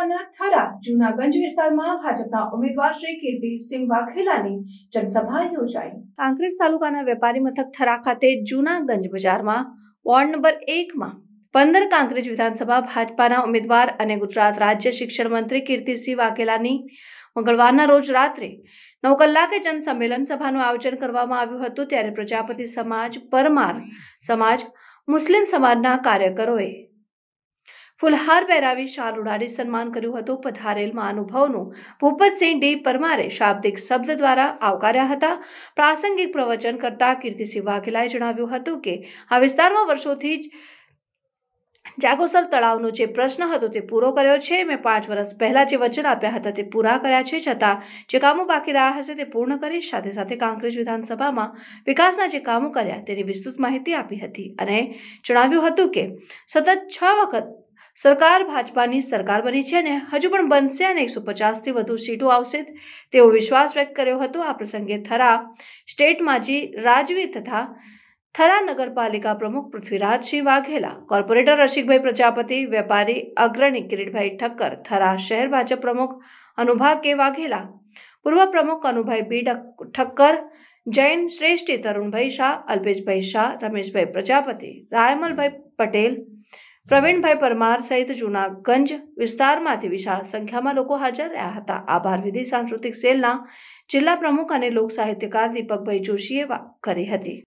તાલુકાના થરા જૂનાગંજ વિસ્તારમાં ભાજપના ઉમેદવાર શ્રી કીર્તિસિંહ વાઘેલાની જનસભા યોજાઈ કાંકરેજ તાલુકાના વેપારી મથક થરા ખાતે જૂનાગંજ બજારમાં વોર્ડ નંબર એકમાં પંદર કાંકરેજ વિધાનસભા ભાજપાના ઉમેદવાર અને ગુજરાત રાજ્ય શિક્ષણ મંત્રી કીર્તિસિંહ વાઘેલાની મંગળવારના રોજ રાત્રે નવ કલાકે જન સંમેલન સભાનું આયોજન કરવામાં આવ્યું હતું ત્યારે પ્રજાપતિ સમાજ પરમાર સમાજ મુસ્લિમ સમાજના કાર્યકરોએ ફુલહાર પહેરાવી શાલ ઉડાડી સન્માન કર્યું હતું પધારેલ મહાનુભાવનું ભૂપતસિંહ ડી પરમારે શાબ્દિક શબ્દ દ્વારા આવકાર્યા હતા પ્રાસંગિક પ્રવચન કરતા કીર્તિસિંહ વાઘેલાએ જણાવ્યું હતું કે આ વિસ્તારમાં વર્ષોથી જ જાગોસર તળાવનો જે પ્રશ્ન હતો તે પૂરો કર્યો છે મેં પાંચ વર્ષ પહેલા જે વચન આપ્યા હતા તે પૂરા કર્યા છે છતાં જે કામો બાકી રહ્યા હશે તે પૂર્ણ કરી સાથે સાથે કાંકરેજ વિધાનસભામાં વિકાસના જે કામો કર્યા તેની વિસ્તૃત માહિતી આપી હતી અને જણાવ્યું હતું કે સતત છ વખત સરકાર ભાજપાની સરકાર બની છે અને હજુ પણ બનશે અને એકસો પચાસથી વધુ સીટો આવશે તેવો વિશ્વાસ વ્યક્ત કર્યો હતો આ પ્રસંગે થરા સ્ટેટ માજી રાજવી તથા થરા નગરપાલિકા પ્રમુખ પૃથ્વીરાજસિંહ વાઘેલા કોર્પોરેટર રસિકભાઈ પ્રજાપતિ વેપારી અગ્રણી કિરીટભાઈ ઠક્કર થરા શહેર ભાજપ પ્રમુખ અનુભા કે વાઘેલા પૂર્વ પ્રમુખ અનુભાઈ બી ઠક્કર જૈન શ્રેષ્ઠી તરુણભાઈ શાહ અલ્પેશભાઈ શાહ રમેશભાઈ પ્રજાપતિ રાયમલભાઈ પટેલ પ્રવીણભાઈ પરમાર સહિત જૂનાગંજ વિસ્તારમાંથી વિશાળ સંખ્યામાં લોકો હાજર રહ્યા હતા આભાર વિધિ સાંસ્કૃતિક સેલના જિલ્લા પ્રમુખ અને લોક સાહિત્યકાર દીપકભાઈ જોશીએ કરી હતી